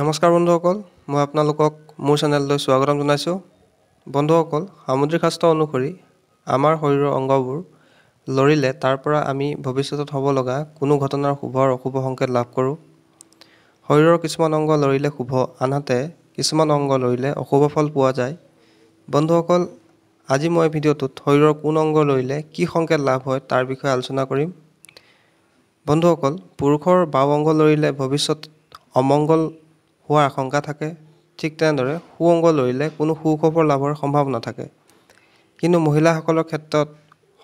নমস্কাৰ বন্ধুসকল মই আপোনালোকক মোৰ চেনেললৈ স্বাগতম জনাইছোঁ বন্ধুসকল সামুদ্ৰিক শাস্ত্ৰ অনুসৰি আমাৰ শৰীৰৰ অংগবোৰ লৰিলে তাৰ পৰা আমি ভৱিষ্যতত হ'ব লগা কোনো ঘটনাৰ শুভ আৰু অশুভ সংকেত লাভ কৰোঁ শৰীৰৰ কিছুমান অংগ লৰিলে শুভ আনহাতে কিছুমান অংগ লৰিলে অশুভ ফল পোৱা যায় বন্ধুসকল আজি মই ভিডিঅ'টোত শৰীৰৰ কোন অংগ লৰিলে কি সংকেত লাভ হয় তাৰ বিষয়ে আলোচনা কৰিম বন্ধুসকল পুৰুষৰ বাও অংগ লৰিলে ভৱিষ্যত অমংগল হোৱাৰ আশংকা থাকে ঠিক তেনেদৰে সু অংগ লৰিলে কোনো সুখবৰ লাভৰ সম্ভাৱনা থাকে কিন্তু মহিলাসকলৰ ক্ষেত্ৰত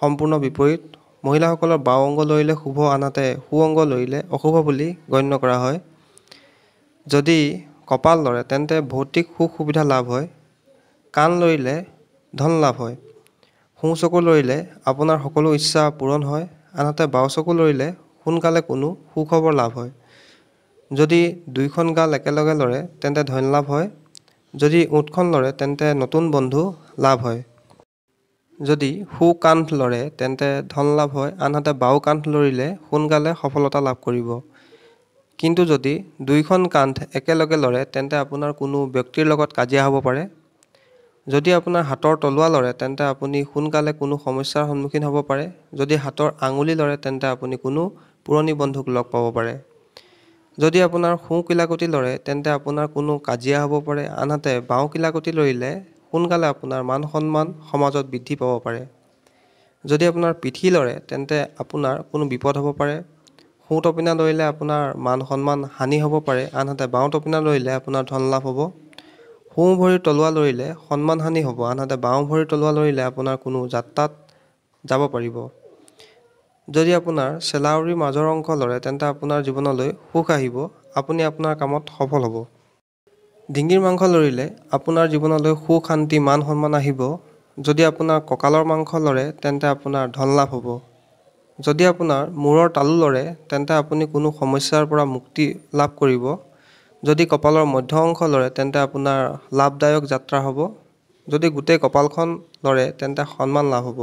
সম্পূৰ্ণ বিপৰীত মহিলাসকলৰ বাও অংগ লৰিলে শুভ আনহাতে সু অংগ লৰিলে অশুভ বুলি গণ্য কৰা হয় যদি কপাল লৰে তেন্তে ভৌতিক সুখ সুবিধা লাভ হয় কাণ লৰিলে ধন লাভ হয় সোঁ চকু লৰিলে আপোনাৰ সকলো ইচ্ছা পূৰণ হয় আনহাতে বাও চকু লৰিলে সোনকালে কোনো সুখবৰ লাভ হয় যদি দুইখন গাল একেলগে লৰে তেন্তে ধন লাভ হয় যদি ওঁঠখন লৰে তেন্তে নতুন বন্ধু লাভ হয় যদি সু কান্ধ লৰে তেন্তে ধন লাভ হয় আনহাতে বাও কান্ধ লৰিলে সোনকালে সফলতা লাভ কৰিব কিন্তু যদি দুইখন কান্ধ একেলগে লৰে তেন্তে আপোনাৰ কোনো ব্যক্তিৰ লগত কাজিয়া হ'ব পাৰে যদি আপোনাৰ হাতৰ তলুৱা লৰে তেন্তে আপুনি সোনকালে কোনো সমস্যাৰ সন্মুখীন হ'ব পাৰে যদি হাতৰ আঙুলি লৰে তেন্তে আপুনি কোনো পুৰণি বন্ধুক লগ পাব পাৰে যদি আপোনাৰ সোঁ কিলাকুটি লৰে তেন্তে আপোনাৰ কোনো কাজিয়া হ'ব পাৰে আনহাতে বাওঁ কিলাকুটি লৰিলে সোনকালে আপোনাৰ মান সন্মান সমাজত বৃদ্ধি পাব পাৰে যদি আপোনাৰ পিঠি লৰে তেন্তে আপোনাৰ কোনো বিপদ হ'ব পাৰে সোঁ টপিনা লৰিলে আপোনাৰ মান সন্মান হানি হ'ব পাৰে আনহাতে বাওঁ টপিনা লৰিলে আপোনাৰ ধন লাভ হ'ব সোঁ ভৰিৰ তলুৱা লৰিলে সন্মান হানি হ'ব আনহাতে বাওঁ ভৰিৰ তলুৱা লৰিলে আপোনাৰ কোনো যাত্ৰাত যাব পাৰিব যদি আপোনাৰ চেলাউৰীৰ মাজৰ অংশ লৰে তেন্তে আপোনাৰ জীৱনলৈ সুখ আহিব আপুনি আপোনাৰ কামত সফল হ'ব ডিঙিৰ মাংস লৰিলে আপোনাৰ জীৱনলৈ সুখ শান্তি মান সন্মান আহিব যদি আপোনাৰ কঁকালৰ মাংস লৰে তেন্তে আপোনাৰ ধন লাভ হ'ব যদি আপোনাৰ মূৰৰ তালু লৰে তেন্তে আপুনি কোনো সমস্যাৰ পৰা মুক্তি লাভ কৰিব যদি কপালৰ মধ্য অংশ লৰে তেন্তে আপোনাৰ লাভদায়ক যাত্ৰা হ'ব যদি গোটেই কপালখন লৰে তেন্তে সন্মান লাভ হ'ব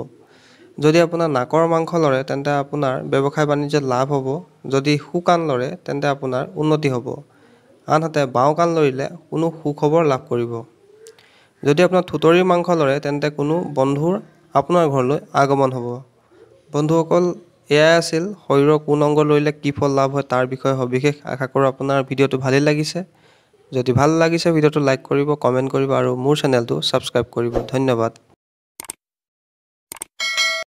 যদি আপোনাৰ নাকৰ মাংস লৰে তেন্তে আপোনাৰ ব্যৱসায় বাণিজ্যত লাভ হ'ব যদি শুকান লৰে তেন্তে আপোনাৰ উন্নতি হ'ব আনহাতে বাওঁ কাণ লৰিলে কোনো সুখবৰ লাভ কৰিব যদি আপোনাৰ থুতৰিৰ মাংস লৰে তেন্তে কোনো বন্ধুৰ আপোনাৰ ঘৰলৈ আগমন হ'ব বন্ধুসকল এয়াই আছিল শৰীৰৰ কোন অংগ লৰিলে কি ফল লাভ হয় তাৰ বিষয়ে সবিশেষ আশা কৰোঁ আপোনাৰ ভিডিঅ'টো ভালেই লাগিছে যদি ভাল লাগিছে ভিডিঅ'টো লাইক কৰিব কমেণ্ট কৰিব আৰু মোৰ চেনেলটো ছাবস্ক্ৰাইব কৰিব ধন্যবাদ